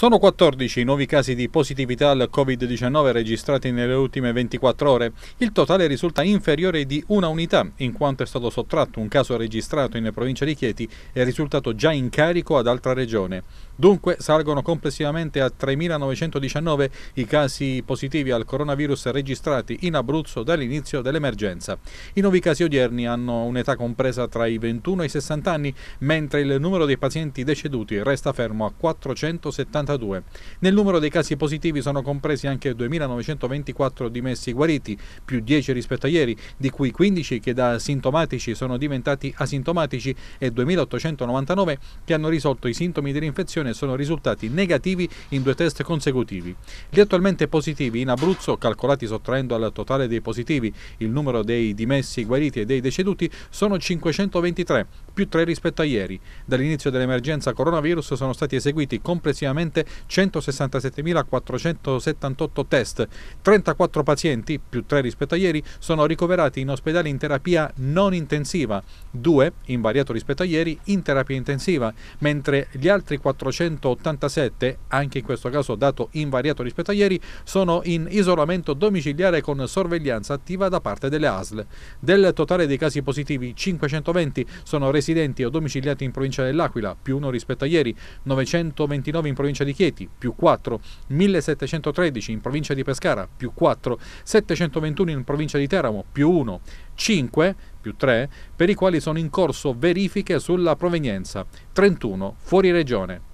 Sono 14 i nuovi casi di positività al Covid-19 registrati nelle ultime 24 ore. Il totale risulta inferiore di una unità, in quanto è stato sottratto un caso registrato in provincia di Chieti e risultato già in carico ad altra regione. Dunque salgono complessivamente a 3.919 i casi positivi al coronavirus registrati in Abruzzo dall'inizio dell'emergenza. I nuovi casi odierni hanno un'età compresa tra i 21 e i 60 anni, mentre il numero dei pazienti deceduti resta fermo a 473. 42. Nel numero dei casi positivi sono compresi anche 2.924 dimessi guariti, più 10 rispetto a ieri, di cui 15 che da sintomatici sono diventati asintomatici e 2.899 che hanno risolto i sintomi di rinfezione e sono risultati negativi in due test consecutivi. Gli attualmente positivi in Abruzzo, calcolati sottraendo al totale dei positivi il numero dei dimessi guariti e dei deceduti, sono 523, più 3 rispetto a ieri. Dall'inizio dell'emergenza coronavirus sono stati eseguiti complessivamente 167.478 test. 34 pazienti, più 3 rispetto a ieri, sono ricoverati in ospedale in terapia non intensiva, 2, invariato rispetto a ieri, in terapia intensiva, mentre gli altri 487, anche in questo caso dato invariato rispetto a ieri, sono in isolamento domiciliare con sorveglianza attiva da parte delle ASL. Del totale dei casi positivi, 520 sono resi residenti o domiciliati in provincia dell'Aquila, più 1 rispetto a ieri, 929 in provincia di Chieti, più 4, 1713 in provincia di Pescara, più 4, 721 in provincia di Teramo, più 1, 5 più 3 per i quali sono in corso verifiche sulla provenienza, 31 fuori regione.